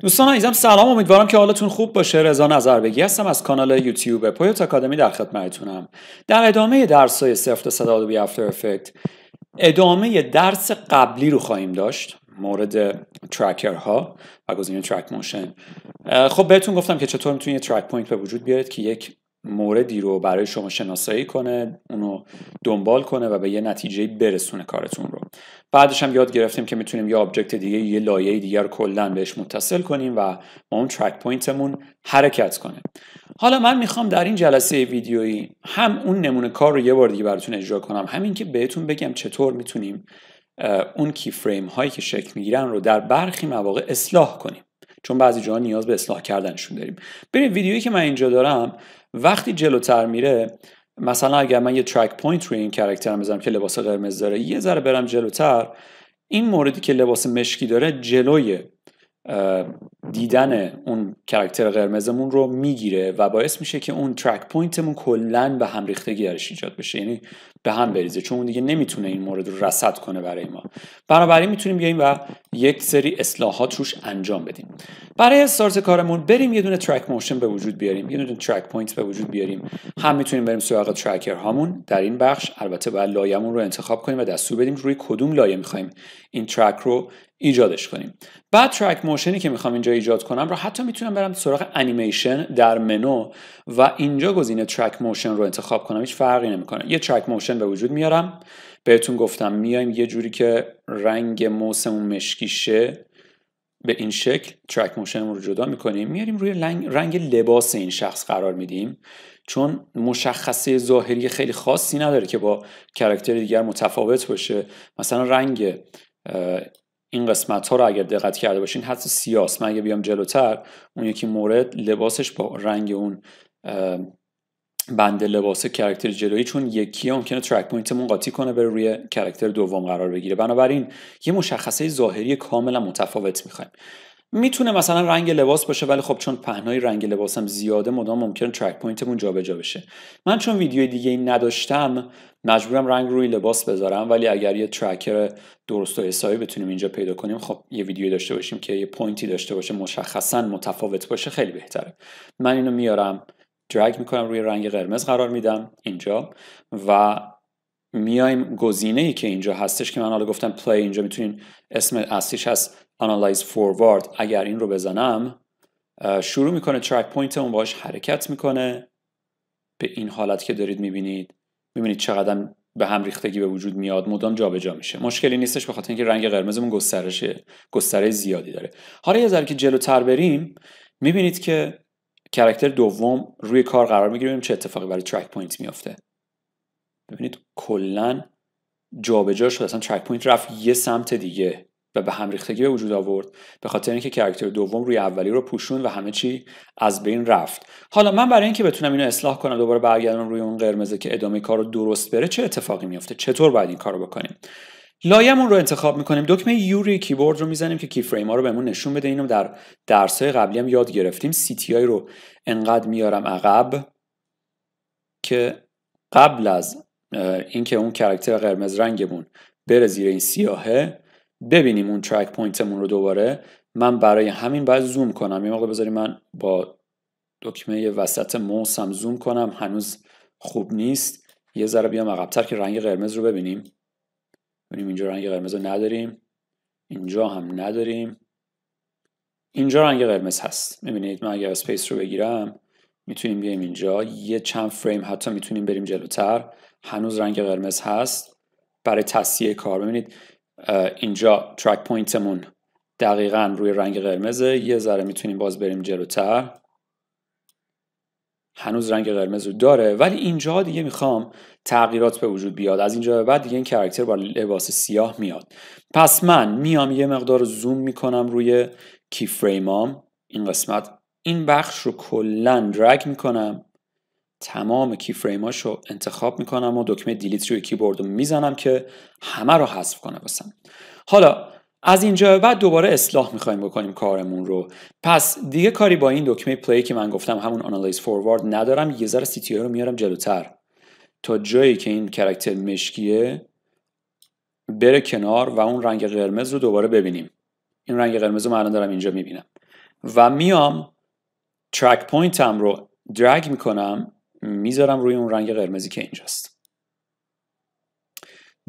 دوستان عزیزم سلام امیدوارم که حالتون خوب باشه رضا نظر بگی هستم از کانال یوتیوب پویوت اکادمی در خدمتتونم در ادامه درس های صفر تا صد افتر افکت ادامه درس قبلی رو خواهیم داشت مورد ترکر ها و گزینه ترک موشن خب بهتون گفتم که چطور میتونید ترک پوینت به وجود بیارید که یک موردی رو برای شما شناسایی کنه اونو دنبال کنه و به یه نتیجه برسونه کارتون رو بعدش هم یاد گرفتیم که میتونیم یه آبجکت دیگه یه لایه دیگه رو کلا بهش متصل کنیم و ما اون ترک پوینتمون حرکت کنه حالا من میخوام در این جلسه ویدیویی هم اون نمونه کار رو یه بار دیگه براتون اجرا کنم همین که بهتون بگم چطور میتونیم اون کی فریم هایی که شکل میگیرن رو در برخی مواقع اصلاح کنیم چون بعضی جاها نیاز به اصلاح کردنشون داریم ببین ویدیویی که من اینجا دارم وقتی جلوتر میره مثلا اگر من یه ترک پوینت روی این کرکتر بزنم که لباس قرمز داره یه ذره برم جلوتر این موردی که لباس مشکی داره جلوی دیدن اون کرکتر قرمزمون رو میگیره و باعث میشه که اون ترک پوینتمون کلا به هم ریختگی درش ایجاد بشه یعنی به هم بریزه چون دیگه نمیتونه این مورد رو رصد کنه برای ما بنابراین میتونیم بیایم و یک سری اصلاحات روش انجام بدیم برای استارت کارمون بریم یه دونه ترک موشن به وجود بیاریم یه دونه ترک پوینت به وجود بیاریم هم میتونیم بریم سراغ ترکر هامون در این بخش البته باید لایمون رو انتخاب کنیم و دستور بدیم روی کدوم لایه میخوایم این ترک رو ایجادش کنیم بعد ترک موشنی که میخوام اینجا ایجاد کنم رو حتی میتونم برم سراغ انیمیشن در منو و اینجا گزینه ترک موشن رو انتخاب کنم هیچ فرقی نمیکنه یه ترک موشن به وجود میارم بهتون گفتم میایم یه جوری که رنگ موسمون مشکی شه به این شکل ترک موشنمون رو جدا میکنیم میاریم روی رنگ لباس این شخص قرار میدیم چون مشخصه ظاهری خیلی خاصی نداره که با کرکتر دیگر متفاوت باشه مثلا رنگ این قسمت ها رو اگر دقت کرده باشین حتی سیاس من اگه بیام جلوتر اون یکی مورد لباسش با رنگ اون بند لباس کرکتر جلویی چون یکی ممکنه ترک پوینتمون قاطی کنه بر روی کرکتر دوم قرار بگیره بنابراین یه مشخصه ظاهری کاملا متفاوت میخوایم میتونه مثلا رنگ لباس باشه ولی خب چون پهنای رنگ لباسم زیاده مدام ممکن ترک پوینتمون جابجا بشه من چون ویدیوی دیگه ای نداشتم مجبورم رنگ روی لباس بذارم ولی اگر یه ترکر درست و حسابی بتونیم اینجا پیدا کنیم خب یه ویدیو داشته باشیم که یه پوینتی داشته باشه مشخصا متفاوت باشه خیلی بهتره من اینو میارم درگ میکنم روی رنگ قرمز قرار میدم اینجا و میایم گزینه ای که اینجا هستش که من حالا گفتم پلی اینجا میتونین اسم اصلیش هست Analyze Forward اگر این رو بزنم شروع میکنه ترک پوینت اون باش حرکت میکنه به این حالت که دارید میبینید میبینید چقدر به هم ریختگی به وجود میاد مدام جابجا میشه مشکلی نیستش به اینکه رنگ قرمزمون گسترش گستره زیادی داره حالا یه که جلوتر بریم میبینید که کرکتر دوم روی کار قرار میگیره چه اتفاقی برای ترک پوینت میافته ببینید کلا جابجا شد اصلا ترک پوینت رفت یه سمت دیگه و به هم ریختگی به وجود آورد به خاطر اینکه کرکتر دوم روی اولی رو پوشون و همه چی از بین رفت حالا من برای اینکه بتونم اینو اصلاح کنم دوباره برگردم روی اون قرمزه که ادامه کار رو درست بره چه اتفاقی میفته چطور باید این کارو بکنیم لایمون رو انتخاب میکنیم دکمه یوری کیبورد رو میزنیم که کیفریم ها رو بهمون نشون بده اینو در درس های قبلی هم یاد گرفتیم سی رو انقدر میارم عقب که قبل از اینکه اون کرکتر قرمز رنگمون بره زیر این سیاهه ببینیم اون ترک پوینتمون رو دوباره من برای همین باید زوم کنم یه موقع بذاری من با دکمه وسط موسم زوم کنم هنوز خوب نیست یه ذره بیام عقبتر که رنگ قرمز رو ببینیم ببینیم اینجا رنگ قرمز رو نداریم اینجا هم نداریم اینجا رنگ قرمز هست میبینید من اگر اسپیس رو بگیرم میتونیم بیایم اینجا یه چند فریم حتی میتونیم بریم جلوتر هنوز رنگ قرمز هست برای تصحیح کار ببینید اینجا ترک پوینتمون دقیقا روی رنگ قرمزه یه ذره میتونیم باز بریم جلوتر هنوز رنگ قرمز رو داره ولی اینجا دیگه میخوام تغییرات به وجود بیاد از اینجا به بعد دیگه این کرکتر با لباس سیاه میاد پس من میام یه مقدار زوم میکنم روی کی فریمام این قسمت این بخش رو کلا درگ میکنم تمام کی فریماش رو انتخاب میکنم و دکمه دیلیت روی کیبورد رو میزنم که همه رو حذف کنه بسن حالا از اینجا به بعد دوباره اصلاح میخوایم بکنیم کارمون رو پس دیگه کاری با این دکمه پلی که من گفتم همون آنالایز فوروارد ندارم یه ذره سی رو میارم جلوتر تا جایی که این کرکتر مشکیه بره کنار و اون رنگ قرمز رو دوباره ببینیم این رنگ قرمز رو من دارم اینجا میبینم و میام ترک پوینتم رو درگ میکنم میذارم روی اون رنگ قرمزی که اینجاست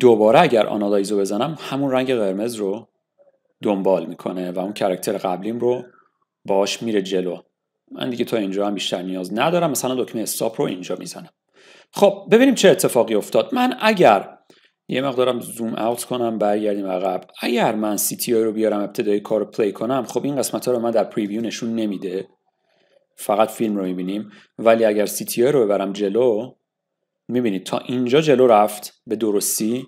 دوباره اگر آنالایز رو بزنم همون رنگ قرمز رو دنبال میکنه و اون کرکتر قبلیم رو باش میره جلو من دیگه تا اینجا هم بیشتر نیاز ندارم مثلا دکمه استاپ رو اینجا میزنم خب ببینیم چه اتفاقی افتاد من اگر یه مقدارم زوم اوت کنم برگردیم عقب اگر من سی تی رو بیارم ابتدای کار پلی کنم خب این قسمت ها رو من در پریویو نشون نمیده فقط فیلم رو میبینیم ولی اگر سی تی رو ببرم جلو میبینید تا اینجا جلو رفت به درستی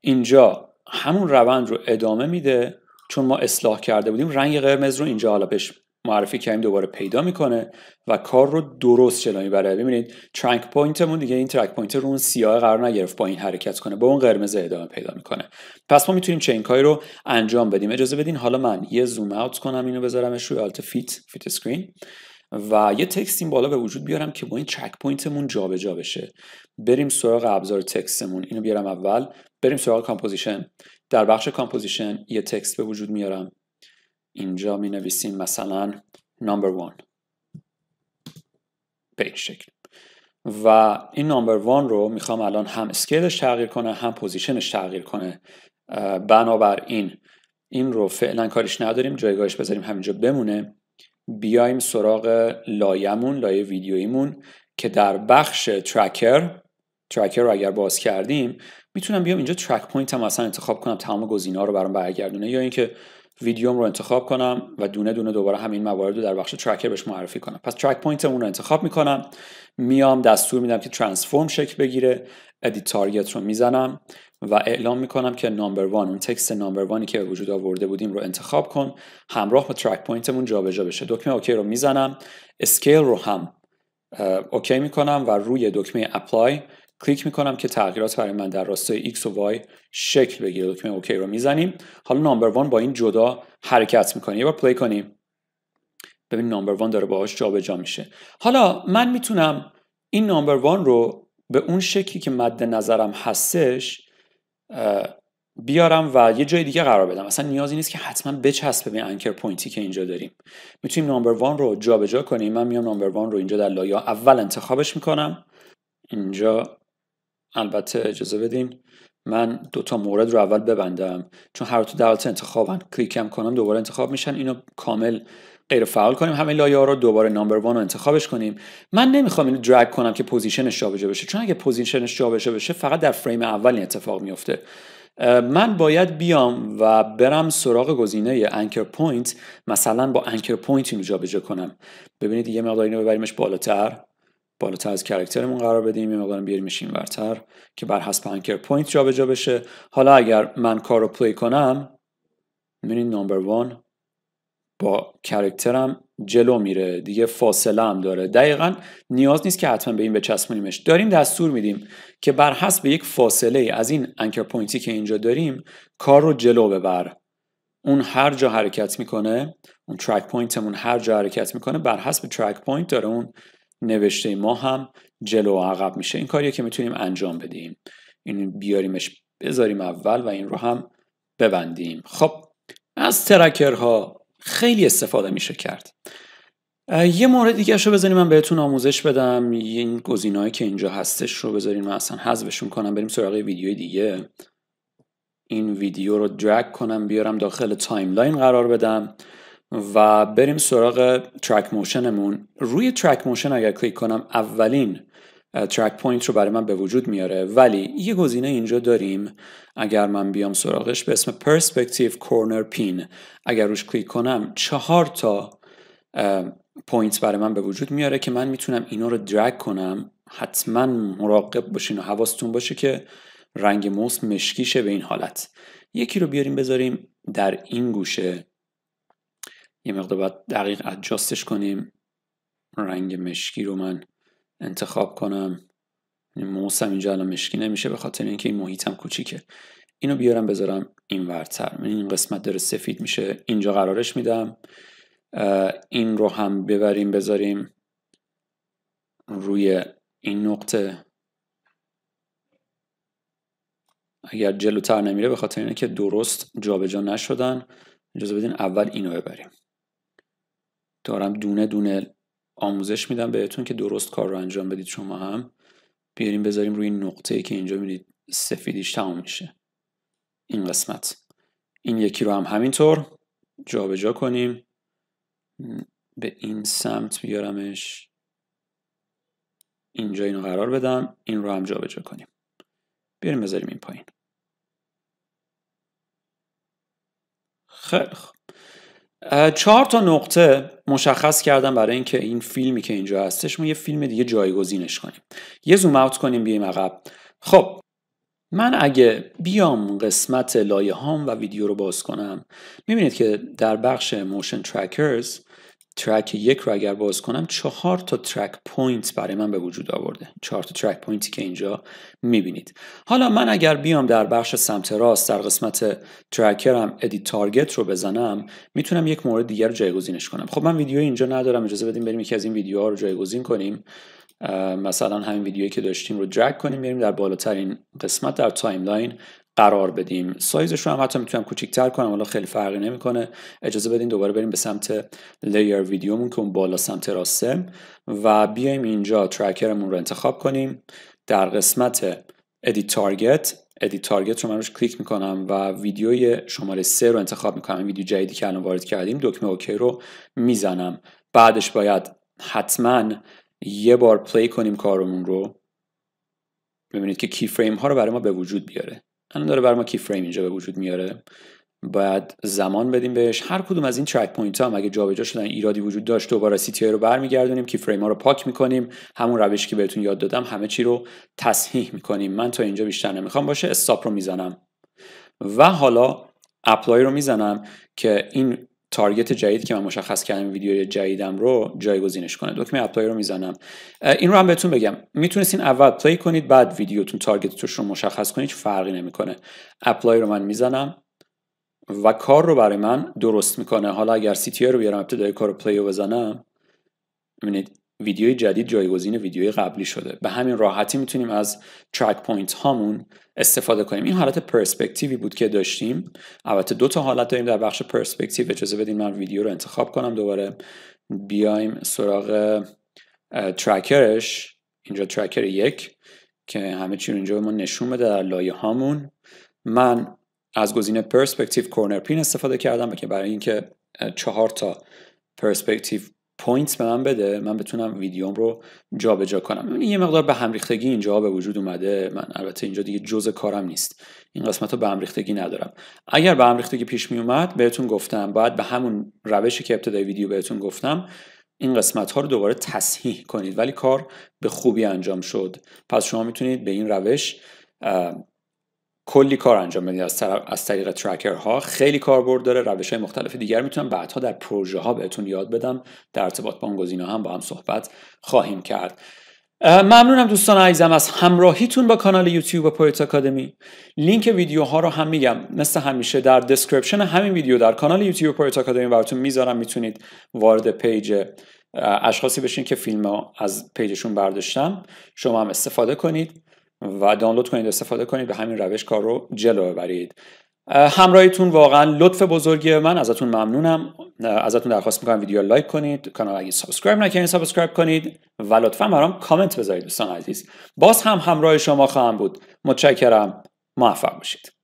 اینجا همون روند رو ادامه میده چون ما اصلاح کرده بودیم رنگ قرمز رو اینجا حالا بهش معرفی کردیم دوباره پیدا میکنه و کار رو درست جلو میبره ببینید ترنک پوینتمون دیگه این ترک پوینت رو اون سیاه قرار نگرفت با این حرکت کنه با اون قرمز ادامه پیدا میکنه پس ما میتونیم چین های رو انجام بدیم اجازه بدین حالا من یه زوم اوت کنم اینو بذارمش روی آلت فیت فیت اسکرین و یه تکست این بالا به وجود بیارم که با این چک پوینتمون جابجا بشه بریم سراغ ابزار تکستمون اینو بیارم اول بریم سراغ کامپوزیشن در بخش کامپوزیشن یه تکست به وجود میارم اینجا می نویسیم مثلا نمبر 1 به این شکل و این نمبر 1 رو میخوام الان هم اسکیلش تغییر کنه هم پوزیشنش تغییر کنه بنابراین این رو فعلا کارش نداریم جایگاهش بذاریم همینجا بمونه بیایم سراغ لایمون لایه ویدیویمون که در بخش ترکر ترکر رو اگر باز کردیم میتونم بیام اینجا ترک پوینت هم اصلا انتخاب کنم تمام گزینه‌ها رو برام برگردونه یا اینکه ویدیوم رو انتخاب کنم و دونه دونه دوباره همین موارد رو در بخش ترکر بهش معرفی کنم پس ترک پوینت رو انتخاب میکنم میام دستور میدم که ترانسفورم شکل بگیره ادیت تارگت رو میزنم و اعلام میکنم که نمبر وان اون تکست نامبر وانی که به وجود آورده بودیم رو انتخاب کن همراه با ترک پوینتمون جابجا بشه دکمه اوکی رو میزنم اسکیل رو هم اوکی میکنم و روی دکمه اپلای کلیک میکنم که تغییرات برای من در راستای x و y شکل بگیره دکمه اوکی رو میزنیم حالا نامبر وان با این جدا حرکت میکنه یه بار پلی کنیم ببین نامبر وان داره باهاش جابجا میشه حالا من میتونم این نامبر وان رو به اون شکلی که مد نظرم هستش بیارم و یه جای دیگه قرار بدم اصلا نیازی نیست که حتما بچسبه به انکر پوینتی که اینجا داریم میتونیم نامبر وان رو جابجا کنیم من میام نامبر وان رو اینجا در لایه اول انتخابش میکنم اینجا البته اجازه بدین من دو تا مورد رو اول ببندم چون هر تو در حالت انتخابن کلیکم کنم دوباره انتخاب میشن اینو کامل غیر فعال کنیم همه لایه ها رو دوباره نمبر وان رو انتخابش کنیم من نمیخوام اینو درگ کنم که پوزیشنش جابجا بشه چون اگه پوزیشنش جابجا بشه فقط در فریم اول این اتفاق میفته من باید بیام و برم سراغ گزینه انکر پوینت مثلا با انکر پوینت اینو جابجا کنم ببینید یه مقدار اینو ببریمش بالاتر بالاتر از کرکترمون قرار بدیم یه مقدارم بیاریمش ورتر که بر حسب انکر پوینت جابجا بشه حالا اگر من کار رو پلی کنم میبینید نمبر وان با کرکترم جلو میره دیگه فاصله هم داره دقیقا نیاز نیست که حتما به این بچسبونیمش داریم دستور میدیم که بر حسب یک فاصله از این انکر پوینتی که اینجا داریم کار رو جلو ببر اون هر جا حرکت میکنه اون ترک پوینتمون هر جا حرکت میکنه بر حسب ترک پوینت داره اون نوشته ما هم جلو و عقب میشه این کاریه که میتونیم انجام بدیم این بیاریمش بذاریم اول و این رو هم ببندیم خب از ترکرها خیلی استفاده میشه کرد یه مورد دیگه رو بذاریم من بهتون آموزش بدم این این گزینه‌ای که اینجا هستش رو بذاریم من اصلا حذفشون کنم بریم سراغ ویدیوی دیگه این ویدیو رو درگ کنم بیارم داخل تایملاین قرار بدم و بریم سراغ ترک موشنمون روی ترک موشن اگر کلیک کنم اولین ترک پوینت رو برای من به وجود میاره ولی یه گزینه اینجا داریم اگر من بیام سراغش به اسم پرسپکتیو کورنر پین اگر روش کلیک کنم چهار تا پوینت برای من به وجود میاره که من میتونم اینا رو درگ کنم حتما مراقب باشین و حواستون باشه که رنگ موس مشکیشه به این حالت یکی رو بیاریم بذاریم در این گوشه یه مقدار باید دقیق ادجاستش کنیم رنگ مشکی رو من انتخاب کنم موسم اینجا الان مشکی نمیشه به خاطر اینکه این محیطم کوچیکه اینو بیارم بذارم این ورتر این قسمت داره سفید میشه اینجا قرارش میدم این رو هم ببریم بذاریم روی این نقطه اگر جلوتر نمیره به خاطر اینه که درست جابجا جا نشدن اجازه بدین اول اینو ببریم دارم دونه دونه آموزش میدم بهتون که درست کار رو انجام بدید شما هم بیاریم بذاریم روی نقطه ای که اینجا میدید سفیدیش تمام میشه این قسمت این یکی رو هم همینطور جابجا جا کنیم به این سمت بیارمش اینجا اینو قرار بدم این رو هم جابجا جا کنیم بیاریم بذاریم این پایین خیلی چهار تا نقطه مشخص کردم برای اینکه این فیلمی که اینجا هستش ما یه فیلم دیگه جایگزینش کنیم یه زوم اوت کنیم بیایم عقب خب من اگه بیام قسمت لایه هام و ویدیو رو باز کنم میبینید که در بخش موشن ترکرز ترک یک رو اگر باز کنم چهار تا ترک پوینت برای من به وجود آورده چهار تا ترک پوینتی که اینجا میبینید حالا من اگر بیام در بخش سمت راست در قسمت ترکرم ادیت تارگت رو بزنم میتونم یک مورد دیگر رو جایگزینش کنم خب من ویدیو اینجا ندارم اجازه بدیم بریم یکی از این ویدیوها رو جایگزین کنیم مثلا همین ویدیویی که داشتیم رو درگ کنیم بریم در بالاترین قسمت در تایملاین قرار بدیم سایزش رو هم حتی میتونم کوچیک‌تر کنم حالا خیلی فرقی نمیکنه اجازه بدین دوباره بریم به سمت لیر ویدیومون که اون بالا سمت راسته و بیایم اینجا ترکرمون رو انتخاب کنیم در قسمت ادیت تارگت ادیت تارگت رو من روش کلیک میکنم و ویدیوی شماره 3 رو انتخاب میکنم ویدیو جدیدی که الان وارد کردیم دکمه اوکی رو میزنم بعدش باید حتما یه بار پلی کنیم کارمون رو ببینید که کی فریم ها رو برای ما به وجود بیاره الان داره بر ما کی فریم اینجا به وجود میاره باید زمان بدیم بهش هر کدوم از این ترک پوینت ها هم اگه جابجا شدن ایرادی وجود داشت دوباره سی تی رو برمیگردونیم کی فریم ها رو پاک میکنیم همون روشی که بهتون یاد دادم همه چی رو تصحیح میکنیم من تا اینجا بیشتر نمیخوام باشه استاپ رو میزنم و حالا اپلای رو میزنم که این تارگت جدید که من مشخص کردم ویدیو جدیدم رو جایگزینش کنه دکمه اپلای رو میزنم این رو هم بهتون بگم میتونستین اول پلی کنید بعد ویدیوتون تارگتتوش رو مشخص کنید فرقی نمیکنه اپلای رو من میزنم و کار رو برای من درست میکنه حالا اگر سی رو بیارم ابتدای کار رو پلی رو بزنم ببینید ویدیوی جدید جایگزین ویدیوی قبلی شده به همین راحتی میتونیم از ترک پوینت هامون استفاده کنیم این حالت پرسپکتیوی بود که داشتیم البته دو تا حالت داریم در بخش پرسپکتیو اجازه بدین من ویدیو رو انتخاب کنم دوباره بیایم سراغ ترکرش اینجا ترکر یک که همه چی اینجا به ما نشون بده در لایه هامون من از گزینه پرسپکتیو کورنر پین استفاده کردم که برای اینکه چهار تا پرسپکتیو پوینت به من بده من بتونم ویدیوم رو جابجا کنم این یعنی یه مقدار به هم ریختگی اینجا به وجود اومده من البته اینجا دیگه جزء کارم نیست این قسمت رو به هم ندارم اگر به هم ریختگی پیش می اومد بهتون گفتم باید به همون روشی که ابتدای ویدیو بهتون گفتم این قسمت ها رو دوباره تصحیح کنید ولی کار به خوبی انجام شد پس شما میتونید به این روش کلی کار انجام بدید از, از طریق ترکرها خیلی کاربرد داره روش های مختلف دیگر میتونم بعدها در پروژه ها بهتون یاد بدم در ارتباط با اون هم با هم صحبت خواهیم کرد ممنونم دوستان عزیزم از همراهیتون با کانال یوتیوب پویت اکادمی لینک ها رو هم میگم مثل همیشه در دسکریپشن همین ویدیو در کانال یوتیوب پویت اکادمی براتون میذارم میتونید وارد پیج اشخاصی بشین که فیلم از پیجشون برداشتم شما هم استفاده کنید و دانلود کنید استفاده کنید به همین روش کار رو جلو ببرید همراهیتون واقعا لطف بزرگی من ازتون ممنونم ازتون درخواست میکنم ویدیو لایک کنید کانال اگه سابسکرایب نکنید سابسکرایب کنید و لطفا برام کامنت بذارید دوستان عزیز باز هم همراه شما خواهم بود متشکرم موفق باشید